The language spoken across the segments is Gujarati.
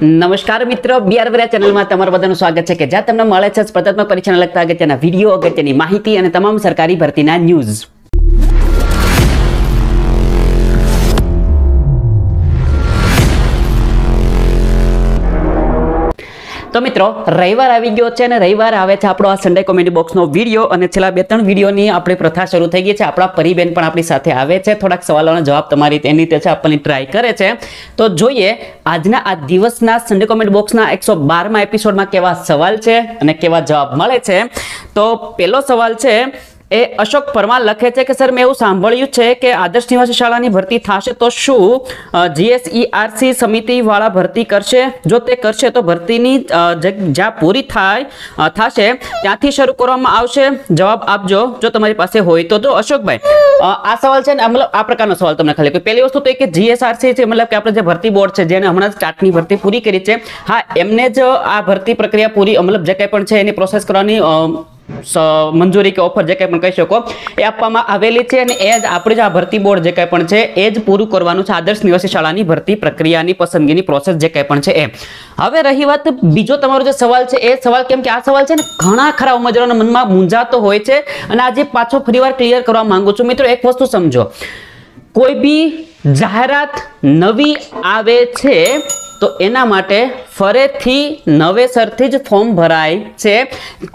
નમસ્કાર મિત્રો બિહાર વર્યા ચેનલમાં તમારું બધાનું સ્વાગત છે કે જ્યાં તમને મળે છે સ્પર્ધાત્મક પરીક્ષાને લગતા અગત્યના વિડીયો અગત્યની માહિતી અને તમામ સરકારી ભરતીના ન્યૂઝ તો મિત્રો રવિવાર આવી ગયો છે અને રવિવાર આવે છે આપણો આ સન્ડે કોમેડી બોક્સનો વિડીયો અને છેલ્લા બે ત્રણ વિડીયોની આપણી પ્રથા શરૂ થઈ ગઈ છે આપણા પરિબેન પણ આપણી સાથે આવે છે થોડાક સવાલોના જવાબ તમારી તેની રીતે છે આપણને ટ્રાય કરે છે તો જોઈએ આજના આ દિવસના સન્ડે કોમેડી બોક્સના એકસો બારમાં એપિસોડમાં કેવા સવાલ છે અને કેવા જવાબ મળે છે તો પહેલો સવાલ છે એ અશોક પરમાર લખે છે કે સર મેં એવું સાંભળ્યું છે કે આદર્શ નિવાસી શાળાની ભરતી થશે તો શું જીએસઈઆરસી e સમિતિવાળા ભરતી કરશે જો તે કરશે તો ભરતીની જ્યાં પૂરી થાય થશે ત્યાંથી શરૂ કરવામાં આવશે જવાબ આપજો જો તમારી પાસે હોય તો જો અશોકભાઈ આ સવાલ છે ને મતલબ આ પ્રકારનો સવાલ તમને ખાલી પહેલી વસ્તુ તો એ કે જીએસઆરસી e છે મતલબ કે આપણે જે ભરતી બોર્ડ છે જેને હમણાં જ સ્ટાર્ટની ભરતી પૂરી કરી છે હા એમને જ આ ભરતી પ્રક્રિયા પૂરી મતલબ જે કંઈ પણ છે એની પ્રોસેસ કરવાની મંજૂરી કે ઓફર જે કંઈ પણ કહી શકો એ આપવામાં આવેલી છે અને એ જ આપણી જે આ ભરતી બોર્ડ જે કંઈ પણ છે એ જ પૂરું કરવાનું છે આદર્શ નિવાસી શાળાની ભરતી પ્રક્રિયાની પસંદગીની પ્રોસેસ જે કંઈ પણ છે એ હવે રહી વાત બીજો તમારો જે સવાલ છે એ સવાલ કેમ કે આ સવાલ છે ને ઘણા ખરા ઉમેદવારોના મનમાં મૂંઝાતો હોય છે અને આજે પાછો ફરીવાર ક્લિયર કરવા માંગુ છું મિત્રો એક વસ્તુ સમજો કોઈ બી જાહેરાત નવી આવે છે તો એના માટે ફરેથી નવેસરથી જ ફોર્મ ભરાય છે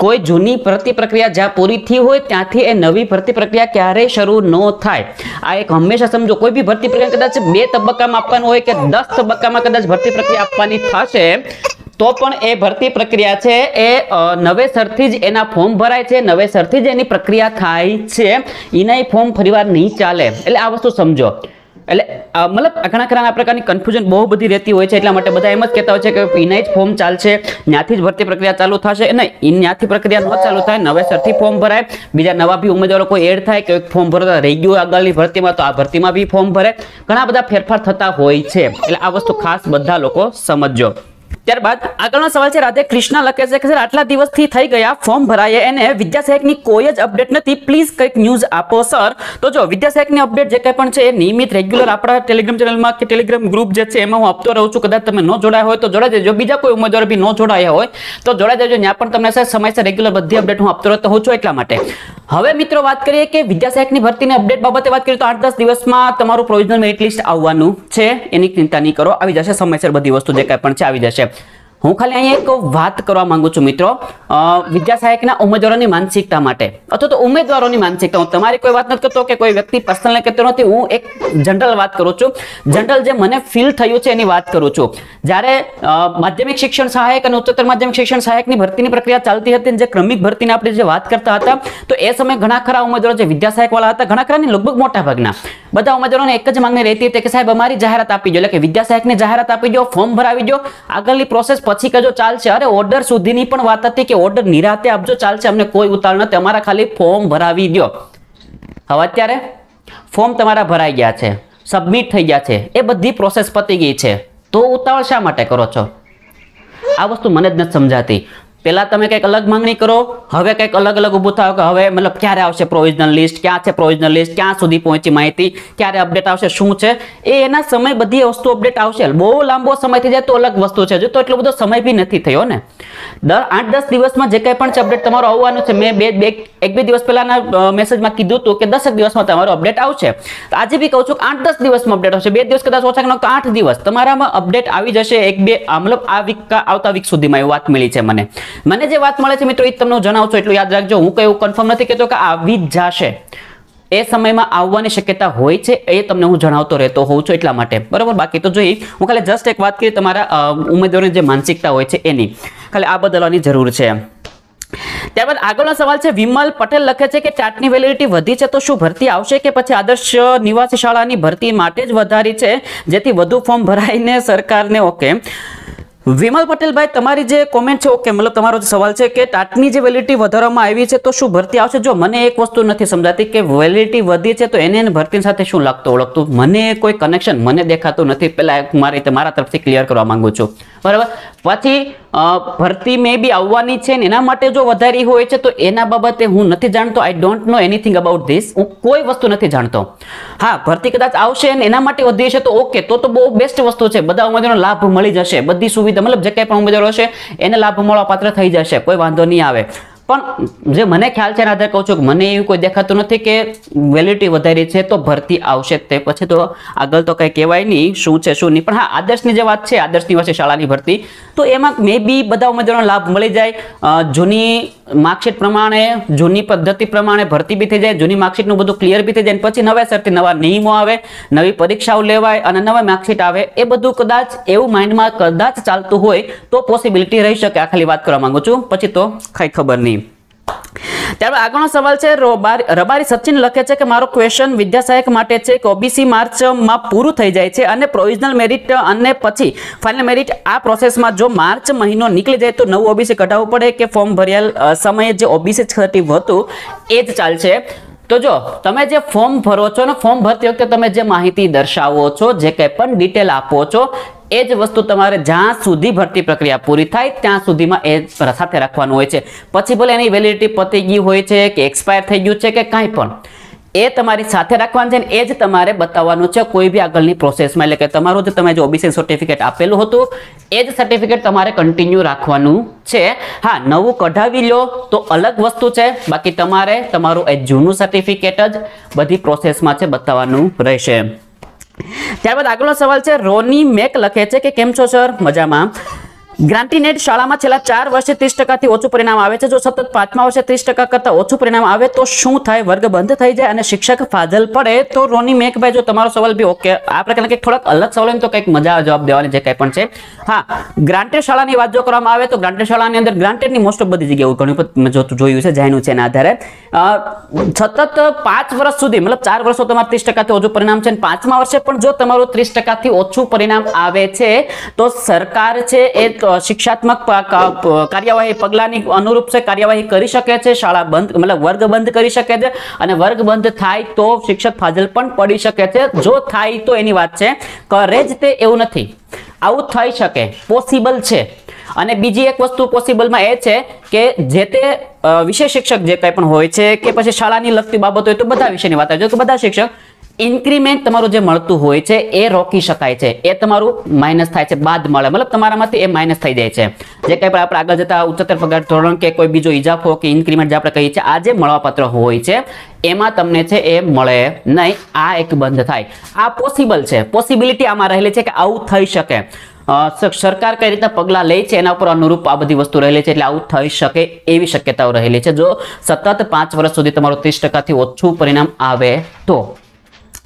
કોઈ જૂની ભરતી પ્રક્રિયા જ્યાં પૂરી થઈ હોય ત્યાંથી એ નવી ભરતી પ્રક્રિયા ક્યારેય શરૂ ન થાય આ એક હંમેશા સમજો કોઈ બી ભરતી પ્રક્રિયા કદાચ બે તબક્કામાં આપવાનું હોય કે દસ તબક્કામાં કદાચ ભરતી પ્રક્રિયા આપવાની થશે તો પણ એ ભરતી પ્રક્રિયા છે એ નવેસરથી જ એના ફોર્મ ભરાય છે નવેસરથી જ એની પ્રક્રિયા થાય છે એના ફોર્મ ફરીવાર નહીં ચાલે એટલે આ વસ્તુ સમજો એટલે મતલબ ઘણા ઘણા આ પ્રકારની કન્ફ્યુઝન બહુ બધી રહેતી હોય છે એટલા માટે બધા એમ જ કહેતા હોય છે કે ઇનાય જ ફોર્મ ચાલશે ત્યાંથી જ ભરતી પ્રક્રિયા ચાલુ થશે અને ત્યાંથી પ્રક્રિયા ન ચાલુ થાય નવેસરથી ફોર્મ ભરાય બીજા નવા બી ઉમેદવારો કોઈ એડ થાય કે ફોર્મ ભરતા રહી ગયું આગળની ભરતીમાં તો આ ભરતીમાં બી ફોર્મ ભરે ઘણા બધા ફેરફાર થતા હોય છે એટલે આ વસ્તુ ખાસ બધા લોકો સમજજો ત્યારબાદ આગળનો સવાલ છે રાધે કૃષ્ણ લખે છે કે સર આટલા દિવસથી થઈ ગયા ફોર્મ ભરાય એને વિદ્યા સહાયકની કોઈ જ અપડેટ નથી પ્લીઝ કંઈક ન્યૂઝ આપો સર તો જો વિદ્યા સહાયકની અપડેટ જે કંઈ પણ છે એ નિયમિત રેગ્યુલર આપણા ટેલિગ્રામ ચેનલમાં કે ટેલિગ્રામ ગ્રુપ જે છે એમાં હું આપતો રહું છું કદાચ તમે ન જોડાયા હોય તો જોડાઈ જજો બીજા કોઈ ઉમેદવાર બી ન જોડાયા હોય તો જોડાઈ જજો ત્યાં પણ તમને સર સમયસર રેગ્યુલર બધી અપડેટ હું આપતો રહેતો હોઉં છું એટલા માટે હવે મિત્રો વાત કરીએ કે વિદ્યા સહાયકની ભરતીની અપડેટ બાબતે વાત કરીએ તો આઠ દસ દિવસમાં તમારું પ્રોવિઝનલ મેરિટ લિસ્ટ આવવાનું છે એની ચિંતા નહીં કરો આવી જશે સમયસર બધી વસ્તુ જે કંઈ પણ છે આવી જશે હું ખાલી અહીંયા એક વાત કરવા માંગુ છું મિત્રો વિદ્યા સહાયકના ઉમેદવારોની માનસિકતા માટે અથવા તો ઉમેદવારોની માનસિકતા હું તમારી કોઈ વાત નથી કરતો કે કોઈ વ્યક્તિ પર્સનલ કહેતો નથી હું એક જનરલ વાત કરું છું જનરલ જે મને ફીલ થયું છે એની વાત કરું છું જ્યારે માધ્યમિક શિક્ષણ સહાયક અને ઉચ્ચતર માધ્યમિક શિક્ષણ સહાયકની ભરતીની પ્રક્રિયા ચાલતી હતી જે ક્રમિક ભરતીની આપણે જે વાત કરતા હતા તો એ સમયે ઘણા ખરા ઉમેદવારો જે વિદ્યા સહાયકવાળા હતા ઘણા ખરાની લગભગ મોટા ભાગના બધા ઉમેદવારોને એક જ માંગણી રહેતી હતી કે સાહેબ અમારી જાહેરાત આપી દો એટલે કે વિદ્યા સહાયકને જાહેરાત આપી દો ફોર્મ ભરાવી દો આગળની પ્રોસેસ પછી કહેજો ચાલશે અરે ઓર્ડર સુધીની પણ વાત હતી કે ઓર્ડર નિરાતે આપજો ચાલશે અમને કોઈ ઉતાળ નથી અમારા ખાલી ફોર્મ ભરાવી દો હવે અત્યારે ફોર્મ તમારા ભરાઈ ગયા છે સબમિટ થઈ ગયા છે એ બધી પ્રોસેસ પતી ગઈ છે તો ઉતાવળ શા માટે કરો છો આ વસ્તુ મને જ નથી સમજાતી પહેલા તમે કંઈક અલગ માંગણી કરો હવે કંઈક અલગ અલગ ઊભું થાવ કે હવે મતલબ ક્યારે આવશે પ્રોવિઝનલ લિસ્ટ ક્યાં છે પ્રોવિઝનલ લિસ્ટ ક્યાં સુધી પહોંચી માહિતી ક્યારે અપડેટ આવશે શું છે એ એના સમય બધી વસ્તુ અપડેટ આવશે બહુ લાંબો સમય થઈ જાય તો અલગ વસ્તુ છે જો તો એટલો બધો સમય બી નથી થયો ને દર આઠ દસ દિવસમાં જે કંઈ પણ છે અપડેટ તમારો આવવાનું છે મેં બે બે એક બે દિવસ પહેલાના મેસેજમાં કીધું હતું કે દસ દિવસમાં તમારો અપડેટ આવશે આજે બી કહું છું કે આઠ દસ દિવસમાં અપડેટ આવશે બે દિવસ કદાચ ઓછા તો આઠ દિવસ તમારામાં અપડેટ આવી જશે એક બે મતલબ આ વીક આવતા વીક સુધીમાં એ વાત મળી છે મને મને જે વાત મળે છે મિત્રો એ તમને જણાવશો એટલું યાદ રાખજો હું કઈ એવું કન્ફર્મ નથી કહેતો કે આવી જ જશે એ સમયમાં આવવાની શક્યતા હોય છે એ તમને હું જણાવતો રહેતો હોઉં છું એટલા માટે બરાબર બાકી તો જોઈ હું ખાલી જસ્ટ એક વાત કરી તમારા ઉમેદવારની જે માનસિકતા હોય છે એની ખાલી આ બદલવાની જરૂર છે ત્યારબાદ આગળનો સવાલ છે વિમલ પટેલ લખે છે કે ચાટની વેલિડિટી વધી છે તો શું ભરતી આવશે કે પછી આદર્શ નિવાસી શાળાની ભરતી માટે જ વધારી છે જેથી વધુ ફોર્મ ભરાઈને સરકારને ઓકે વિમલ પટેલભાઈ તમારી જે કોમેન્ટ છે ઓકે મતલબ તમારો જે સવાલ છે કે ટાટની જે વેલિડિટી વધારવામાં આવી છે તો શું ભરતી આવશે જો મને એક વસ્તુ નથી સમજાતી કે વેલિડિટી વધી છે તો એને એને ભરતી સાથે શું લાગતું ઓળખતું મને કોઈ કનેક્શન મને દેખાતું નથી પહેલાં મારી મારા તરફથી ક્લિયર કરવા માગું છું બરાબર પછી ભરતી મે બી આવવાની છે ને એના માટે જો વધારી હોય છે તો એના બાબતે હું નથી જાણતો I don't know anything about this હું કોઈ વસ્તુ નથી જાણતો હા ભરતી કદાચ આવશે અને એના માટે વધી છે તો ઓકે તો તો બહુ બેસ્ટ વસ્તુ છે બધા ઉમેદવારોને લાભ મળી જશે બધી સુવિધા મતલબ જે કંઈ પણ ઉમેદવારો હશે એને લાભ મળવા પાત્ર થઈ જશે કોઈ વાંધો નહીં આવે પણ જે મને ખ્યાલ છે એના આધારે કહું છું કે મને એવું કોઈ દેખાતું નથી કે વેલિડિટી વધારી છે તો ભરતી આવશે તે પછી તો આગળ તો કંઈ કહેવાય નહીં શું છે શું નહીં પણ હા આદર્શની જે વાત છે આદર્શની વર્ષે શાળાની ભરતી તો એમાં મે બી બધા ઉમેદવારોને લાભ મળી જાય જૂની માર્કશીટ પ્રમાણે જૂની પદ્ધતિ પ્રમાણે ભરતી બી થઈ જાય જૂની માર્કશીટનું બધું ક્લિયર બી થઈ જાય પછી નવેસરથી નવા નિયમો આવે નવી પરીક્ષાઓ લેવાય અને નવા માર્કશીટ આવે એ બધું કદાચ એવું માઇન્ડમાં કદાચ ચાલતું હોય તો પોસિબિલિટી રહી શકે આ ખાલી વાત કરવા માંગુ છું પછી તો કાંઈ ખબર નહીં ત્યારબાદ આગળનો સવાલ છે રબારી સચિન લખે છે કે મારો ક્વેશ્ચન સહાયક માટે છે કે ઓબીસી માર્ચમાં પૂરું થઈ જાય છે અને પ્રોવિઝનલ મેરિટ અને પછી ફાઇનલ મેરિટ આ પ્રોસેસમાં જો માર્ચ મહિનો નીકળી જાય તો નવું ઓબીસી કઢાવવું પડે કે ફોર્મ ભર્યા સમયે જે ઓબીસી સર્ટિવ હતું એ જ ચાલશે તો જો તમે જે ફોર્મ ભરો છો ને ફોર્મ ભરતી વખતે તમે જે માહિતી દર્શાવો છો જે કંઈ પણ ડિટેલ આપો છો એ જ વસ્તુ તમારે જ્યાં સુધી ભરતી પ્રક્રિયા પૂરી થાય ત્યાં સુધીમાં એ સાથે રાખવાનું હોય છે પછી ભલે એની વેલિડિટી પતી ગઈ હોય છે કે એક્સપાયર થઈ ગયું છે કે કાંઈ પણ એ તમારી સાથે રાખવાનું છે ને એ જ તમારે બતાવવાનું છે કોઈ બી આગળની પ્રોસેસમાં એટલે કે તમારું જે તમે જે ઓબીસી સર્ટિફિકેટ આપેલું હતું એ જ સર્ટિફિકેટ તમારે કન્ટિન્યુ રાખવાનું છે હા નવું કઢાવી લો તો અલગ વસ્તુ છે બાકી તમારે તમારું એ જૂનું સર્ટિફિકેટ જ બધી પ્રોસેસમાં છે બતાવવાનું રહેશે ત્યારબાદ આગળનો સવાલ છે રોની મેક લખે છે કે કેમ છો સર મજામાં ગ્રાન્ટીનેટ શાળામાં છેલ્લા ચાર વર્ષે ત્રીસ ટકાથી ઓછું પરિણામ આવે છે જો સતત પાંચમા વર્ષે ત્રીસ ટકા કરતાં ઓછું પરિણામ આવે તો શું થાય વર્ગ બંધ થઈ જાય અને શિક્ષક ફાજલ પડે તો રોની મેકભાઈ જો તમારો સવાલ બી ઓકે આ પ્રકારના કંઈક થોડાક અલગ સવાલ તો કંઈક મજા જવાબ દેવાની જે કંઈ પણ છે હા ગ્રાન્ટેડ શાળાની વાત જો કરવામાં આવે તો ગ્રાન્ટેડ શાળાની અંદર ગ્રાન્ટેડની મોસ્ટ ઓફ બધી જગ્યાઓ ઘણી મેં જોયું છે જાણ્યું છે એના આધારે સતત પાંચ વર્ષ સુધી મતલબ ચાર વર્ષો તમારે ત્રીસ ટકાથી ઓછું પરિણામ છે અને પાંચમા વર્ષે પણ જો તમારું ત્રીસ ટકાથી ઓછું પરિણામ આવે છે તો સરકાર છે એ શિક્ષાત્મક કાર્યવાહી પગલાંની અનુરૂપ છે કાર્યવાહી કરી શકે છે શાળા બંધ મતલબ વર્ગ બંધ કરી શકે છે અને વર્ગ બંધ થાય તો શિક્ષક ફાજલ પણ પડી શકે છે જો થાય તો એની વાત છે કરે જ તે એવું નથી આવું થઈ શકે પોસિબલ છે અને બીજી એક વસ્તુ પોસિબલમાં એ છે કે જે તે વિષય શિક્ષક જે કંઈ પણ હોય છે કે પછી શાળાની લગતી બાબત હોય તો બધા વિષયની વાત આવે છે તો બધા શિક્ષક ઇન્ક્રીમેન્ટ તમારું જે મળતું હોય છે એ રોકી શકાય છે એ તમારું માઇનસ થાય છે બાદ મળે મતલબ તમારામાંથી એ માઇનસ થઈ જાય છે જે કંઈ પણ આપણે આગળ જતા ઉચ્ચતર પગાર ધોરણ કે કોઈ બીજો ઇજાફો કે ઇન્ક્રીમેન્ટ જે આપણે કહીએ છીએ આ જે મળવાપાત્ર હોય છે એમાં તમને છે એ મળે નહીં આ એક બંધ થાય આ પોસિબલ છે પોસિબિલિટી આમાં રહેલી છે કે આવું થઈ શકે સરકાર કઈ રીતના પગલાં લે છે એના ઉપર અનુરૂપ આ બધી વસ્તુ રહેલી છે એટલે આવું થઈ શકે એવી શક્યતાઓ રહેલી છે જો સતત પાંચ વર્ષ સુધી તમારું ત્રીસ ટકાથી ઓછું પરિણામ આવે તો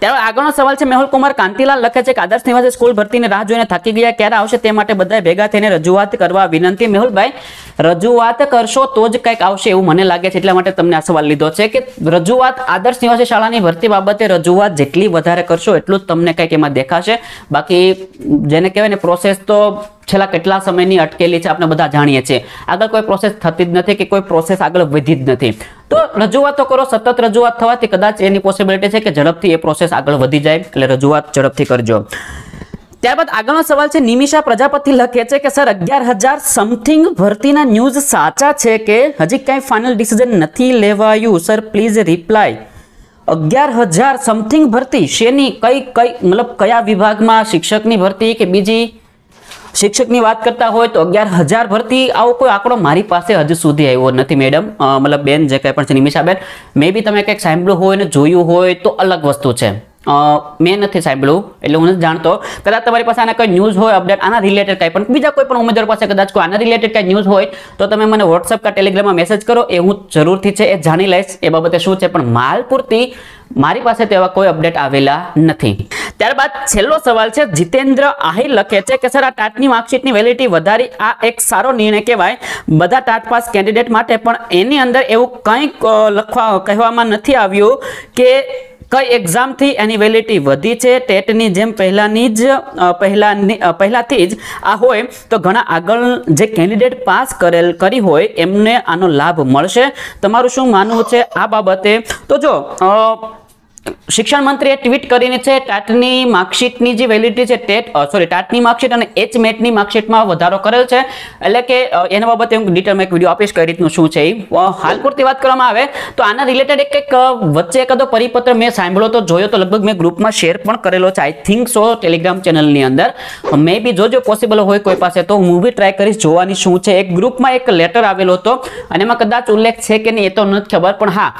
ત્યારબાદ આગળનો સવાલ છે મેહુલ કુમાર કાંતિલાલ લખે છે કે આદર્શ નિવાસે સ્કૂલ ભરતીની રાહ જોઈને થાકી ગયા ક્યારે આવશે તે માટે બધાએ ભેગા થઈને રજૂઆત કરવા વિનંતી મેહુલભાઈ રજૂઆત કરશો તો જ કંઈક આવશે એવું મને લાગે છે એટલા માટે તમને આ સવાલ લીધો છે કે રજૂઆત આદર્શ નિવાસી શાળાની ભરતી બાબતે રજૂઆત જેટલી વધારે કરશો એટલું જ તમને કંઈક એમાં દેખાશે બાકી જેને કહેવાય ને પ્રોસેસ તો છેલ્લા કેટલા સમયની અટકેલી છે આપણે બધા જાણીએ છીએ આગળ કોઈ પ્રોસેસ થતી જ નથી કે કોઈ પ્રોસેસ આગળ વધી જ નથી તો રજૂઆતો કરો સતત રજૂઆત થવાથી કદાચ એની પોસિબિલિટી છે કે ઝડપથી એ પ્રોસેસ પ્રોસેસ આગળ વધી જાય એટલે રજૂઆત ઝડપથી કરજો ત્યારબાદ આગળનો સવાલ છે નિમિષા પ્રજાપતિ લખે છે કે સર અગિયાર હજાર સમથિંગ ભરતીના ન્યૂઝ સાચા છે કે હજી કાંઈ ફાઇનલ ડિસિઝન નથી લેવાયું સર પ્લીઝ રિપ્લાય અગિયાર હજાર સમથિંગ ભરતી શેની કઈ કઈ મતલબ કયા વિભાગમાં શિક્ષકની ભરતી કે બીજી શિક્ષકની વાત કરતા હોય તો અગિયાર હજાર ભરતી આવો કોઈ આંકડો મારી પાસે હજુ સુધી આવ્યો નથી મેડમ મતલબ બેન જે કંઈ પણ છે નિમિષાબેન મે બી તમે કંઈક સાંભળ્યું હોય ને જોયું હોય તો અલગ વસ્તુ છે મેં નથી સાહેબ એટલે હું નથી જાણતો કદાચ તમારી પાસે આના કોઈ ન્યૂઝ હોય અપડેટ આના રિલેટેડ કાંઈ પણ બીજા કોઈ પણ ઉમેદવાર પાસે કદાચ કોઈ આના રિલેટેડ કઈ ન્યૂઝ હોય તો તમે મને વોટ્સઅપ કે ટેલિગ્રામમાં મેસેજ કરો એ હું જરૂરથી છે એ જાણી લઈશ એ બાબતે શું છે પણ માલ પૂરતી મારી પાસે તેવા કોઈ અપડેટ આવેલા નથી ત્યારબાદ છેલ્લો સવાલ છે જીતેન્દ્ર આહિર લખે છે કે સર આ ટાટની માર્કશીટની વેલિડિટી વધારી આ એક સારો નિર્ણય કહેવાય બધા ટાટ પાસ કેન્ડિડેટ માટે પણ એની અંદર એવું કંઈક લખવા કહેવામાં નથી આવ્યું કે કઈ એક્ઝામથી એની વેલિટી વધી છે ટેટની જેમ પહેલાંની જ પહેલાંની પહેલાંથી જ આ હોય તો ઘણા આગળ જે કેન્ડિડેટ પાસ કરેલ કરી હોય એમને આનો લાભ મળશે તમારું શું માનવું છે આ બાબતે તો જો શિક્ષણ મંત્રીએ ટ્વીટ કરીને છે ટાટની માર્કશીટની જે વેલિડિટી છે ટેટ સોરી ટાટની માર્કશીટ અને એચ મેટની માર્કશીટમાં વધારો કરેલ છે એટલે કે એના બાબતે હું ડિટેલમાં એક વિડીયો આપીશ કઈ રીતનું શું છે એ હાલ પૂરતી વાત કરવામાં આવે તો આના રિલેટેડ એક એક વચ્ચે એકાદો પરિપત્ર મેં સાંભળ્યો તો જોયો તો લગભગ મેં ગ્રુપમાં શેર પણ કરેલો છે આઈ થિંક સો ટેલિગ્રામ ચેનલની અંદર મે બી જો જો પોસિબલ હોય કોઈ પાસે તો હું બી ટ્રાય કરીશ જોવાની શું છે એક ગ્રુપમાં એક લેટર આવેલો હતો અને એમાં કદાચ ઉલ્લેખ છે કે નહીં એ તો નથી ખબર પણ હા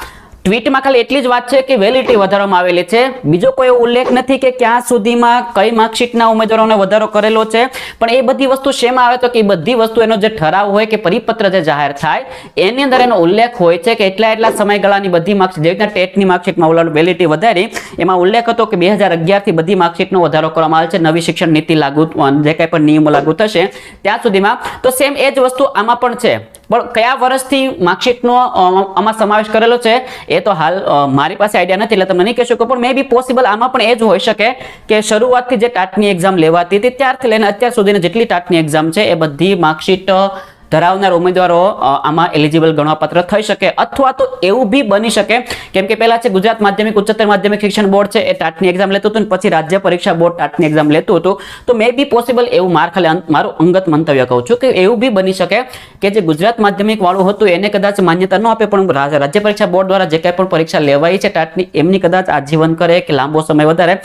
ટ્વીટમાં ખાલી એટલી જ વાત છે કે વેલિટી વધારવામાં આવેલી છે બીજો કોઈ ઉલ્લેખ નથી કે ક્યાં સુધીમાં કઈ માર્કશીટના ઉમેદવારોને વધારો કરેલો છે પણ એ બધી વસ્તુ શેમાં આવે તો કે બધી વસ્તુ એનો જે ઠરાવ હોય કે પરિપત્ર જે જાહેર થાય એની અંદર એનો ઉલ્લેખ હોય છે કે એટલા એટલા સમયગાળાની બધી માર્કશીટ જેવી રીતના ટેટની માર્કશીટમાં ઓલા વેલિટી વધારી એમાં ઉલ્લેખ હતો કે બે હજાર અગિયારથી બધી માર્કશીટનો વધારો કરવામાં આવે છે નવી શિક્ષણ નીતિ લાગુ જે કાંઈ પણ નિયમો લાગુ થશે ત્યાં સુધીમાં તો સેમ એ જ વસ્તુ આમાં પણ છે પણ કયા વર્ષથી માર્કશીટનો આમાં સમાવેશ કરેલો છે એ તો હાલ મારી પાસે આઈડિયા નથી એટલે તમે નહીં કહી શકો પણ મે બી પોસિબલ આમાં પણ એ જ હોઈ શકે કે શરૂઆતથી જે ટાટની એક્ઝામ લેવાતી હતી ત્યારથી લઈને અત્યાર સુધીની જેટલી ટાટની એક્ઝામ છે એ બધી માર્કશીટ ધરાવનાર ઉમેદવારો આમાં એલિજિબલ ગણવાપાત્ર થઈ શકે અથવા તો એવું બી બની શકે કેમ કે પહેલા છે ગુજરાત માધ્યમિક ઉચ્ચતર માધ્યમિક શિક્ષણ બોર્ડ છે એ ટાટની એક્ઝામ લેતું હતું પછી રાજ્ય પરીક્ષા બોર્ડ ટાટની એક્ઝામ લેતું હતું તો મે બી પોસિબલ એવું માર ખાલી મારું અંગત મંતવ્ય કહું છું કે એવું બી બની શકે કે જે ગુજરાત માધ્યમિક વાળું હતું એને કદાચ માન્યતા ન આપે પણ રાજ્ય પરીક્ષા બોર્ડ દ્વારા જે કાંઈ પણ પરીક્ષા લેવાય છે ટાટની એમની કદાચ આજીવન કરે કે લાંબો સમય વધારે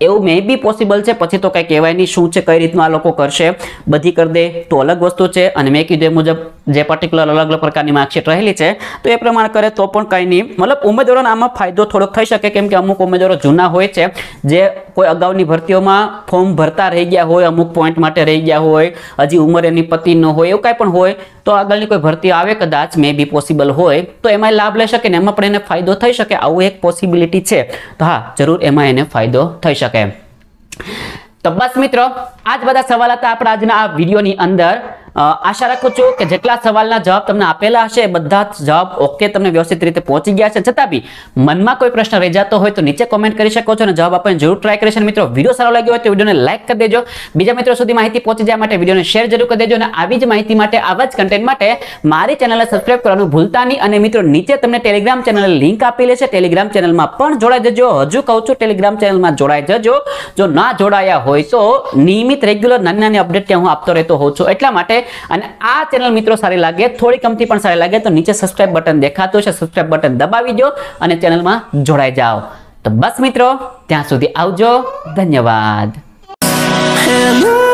એવું મે બી પોસિબલ છે પછી તો કંઈ કહેવાય નહીં શું છે કઈ રીતનું આ લોકો કરશે બધી કરી દે તો અલગ વસ્તુ છે અને મેં કીધું એ મુજબ જે પર્ટિક્યુલર અલગ અલગ પ્રકારની માર્કશીટ રહેલી છે તો એ પ્રમાણે કરે તો પણ કંઈ નહીં મતલબ ઉમેદવારોને આમાં ફાયદો થોડોક થઈ શકે કેમ કે અમુક ઉમેદવારો જૂના હોય છે જે કોઈ અગાઉની ભરતીઓમાં ફોર્મ ભરતા રહી ગયા હોય અમુક પોઈન્ટ માટે રહી ગયા હોય હજી ઉંમર એની પતિ ન હોય એવું કાંઈ પણ હોય તો આગળની કોઈ ભરતી આવે કદાચ મે બી પોસિબલ હોય તો એમાં લાભ લઈ શકે ને એમાં પણ એને ફાયદો થઈ શકે આવું એક પોસિબિલિટી છે તો હા જરૂર એમાં એને ફાયદો થઈ શકે શકે તો બસ મિત્રો આજ બધા સવાલ હતા આપણા આજના આ વિડીયોની અંદર આશા રાખું છું કે જેટલા સવાલના જવાબ તમને આપેલા હશે એ બધા જ જવાબ ઓકે તમને વ્યવસ્થિત રીતે પહોંચી ગયા છે છતાં બી મનમાં કોઈ પ્રશ્ન રહી જતો હોય તો નીચે કોમેન્ટ કરી શકો છો અને જવાબ આપણને જરૂર ટ્રાય કરીશ મિત્રો વિડીયો સારો લાગ્યો હોય તો વિડીયોને લાઇક કરી દેજો બીજા મિત્રો સુધી માહિતી પહોંચી જાય માટે વિડીયોને શેર જરૂર કરી દેજો અને આવી જ માહિતી માટે આવા જ કન્ટેન્ટ માટે મારી ચેનલને સબસ્ક્રાઇબ કરવાનું ભૂલતા નહીં અને મિત્રો નીચે તમને ટેલિગ્રામ ચેનલ લિંક આપેલી છે ટેલિગ્રામ ચેનલમાં પણ જોડાઈ દેજો હજુ કહું છું ટેલિગ્રામ ચેનલમાં જોડાઈ જજો જો ના જોડાયા હોય તો નિયમિત રેગ્યુલર નાની નાની અપડેટ ત્યાં હું આપતો રહેતો હોઉં છું એટલા માટે અને આ ચેનલ મિત્રો સારી લાગે થોડી કમથી પણ સારી લાગે તો નીચે સબસ્ક્રાઇબ બટન દેખાતું છે સબસ્ક્રાઇબ બટન દબાવી દો અને ચેનલમાં જોડાઈ જાઓ તો બસ મિત્રો ત્યાં સુધી આવજો ધન્યવાદ Hello.